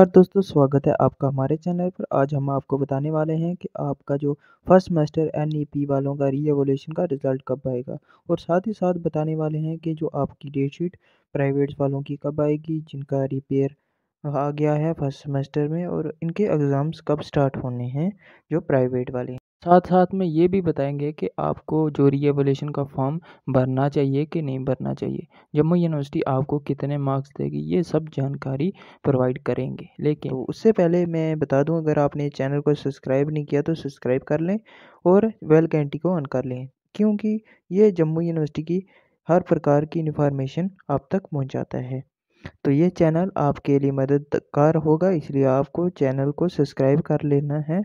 नमस्कार दोस्तों स्वागत है आपका हमारे चैनल पर आज हम आपको बताने वाले हैं कि आपका जो फर्स्ट सेमेस्टर पी e वालों का रीएवोल्यूशन का रिज़ल्ट कब आएगा और साथ ही साथ बताने वाले हैं कि जो आपकी डेट शीट प्राइवेट वालों की कब आएगी जिनका रिपेयर आ गया है फर्स्ट सेमेस्टर में और इनके एग्ज़ाम्स कब स्टार्ट होने हैं जो प्राइवेट वाले हैं साथ साथ में ये भी बताएंगे कि आपको जो रीएवोल्यूशन का फॉर्म भरना चाहिए कि नहीं भरना चाहिए जम्मू यूनिवर्सिटी आपको कितने मार्क्स देगी ये सब जानकारी प्रोवाइड करेंगे लेकिन तो उससे पहले मैं बता दूं अगर आपने चैनल को सब्सक्राइब नहीं किया तो सब्सक्राइब कर लें और वेल कैंटी को ऑन कर लें क्योंकि ये जम्मू यूनिवर्सिटी की हर प्रकार की इन्फॉर्मेशन आप तक पहुँचाता है तो ये चैनल आपके लिए मददगार होगा इसलिए आपको चैनल को सब्सक्राइब कर लेना है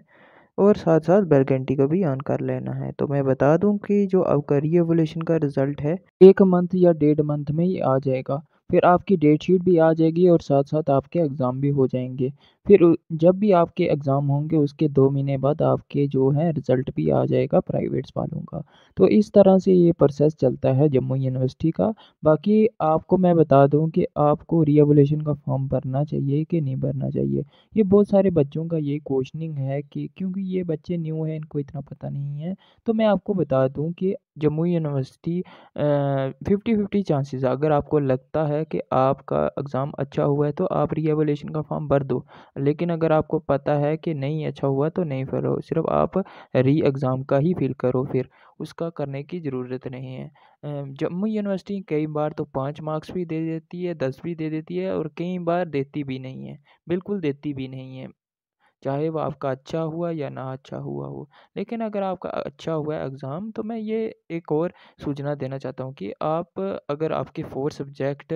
और साथ साथ बैरगेंटी को भी ऑन कर लेना है तो मैं बता दूं कि जो आपका रीएवोल्यूशन का रिजल्ट है एक मंथ या डेढ़ मंथ में ही आ जाएगा फिर आपकी डेट शीट भी आ जाएगी और साथ साथ आपके एग्ज़ाम भी हो जाएंगे फिर जब भी आपके एग्ज़ाम होंगे उसके दो महीने बाद आपके जो है रिज़ल्ट भी आ जाएगा प्राइवेट्स वालों का तो इस तरह से ये प्रोसेस चलता है जम्मू यूनिवर्सिटी का बाकी आपको मैं बता दूं कि आपको रीएवोल्यूशन का फॉर्म भरना चाहिए कि नहीं भरना चाहिए ये बहुत सारे बच्चों का ये क्वेश्चनिंग है कि क्योंकि ये बच्चे न्यू हैं इनको इतना पता नहीं है तो मैं आपको बता दूँ कि Jammu university fifty fifty chances अगर आपको लगता है कि आपका एग्ज़ाम अच्छा हुआ है तो आप रीएवोल्यूशन का फॉर्म भर दो लेकिन अगर आपको पता है कि नहीं अच्छा हुआ तो नहीं भरो सिर्फ आप री एग्ज़ाम का ही फिल करो फिर उसका करने की ज़रूरत नहीं है जम्मू यूनिवर्सिटी कई बार तो पाँच मार्क्स भी दे देती है दस भी दे देती है और कई बार देती भी नहीं है बिल्कुल देती भी नहीं है चाहे वो आपका अच्छा हुआ या ना अच्छा हुआ हो लेकिन अगर आपका अच्छा हुआ एग्ज़ाम तो मैं ये एक और सूचना देना चाहता हूँ कि आप अगर आपके फोर सब्जेक्ट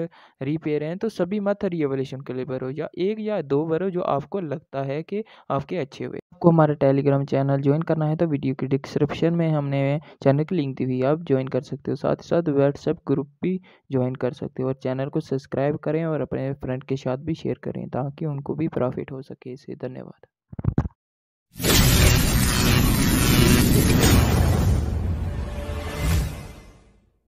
रिपेयर हैं तो सभी मत रीएवलेशन के लिए भरो या एक या दो भरो जो आपको लगता है कि आपके अच्छे हुए आपको हमारा टेलीग्राम चैनल ज्वाइन करना है तो वीडियो के डिस्क्रिप्शन में हमने चैनल की लिंक दी हुई आप ज्वाइन कर सकते हो साथ ही साथ व्हाट्सएप ग्रुप भी ज्वाइन कर सकते हो और चैनल को सब्सक्राइब करें और अपने फ्रेंड के साथ भी शेयर करें ताकि उनको भी प्रॉफिट हो सके इसे धन्यवाद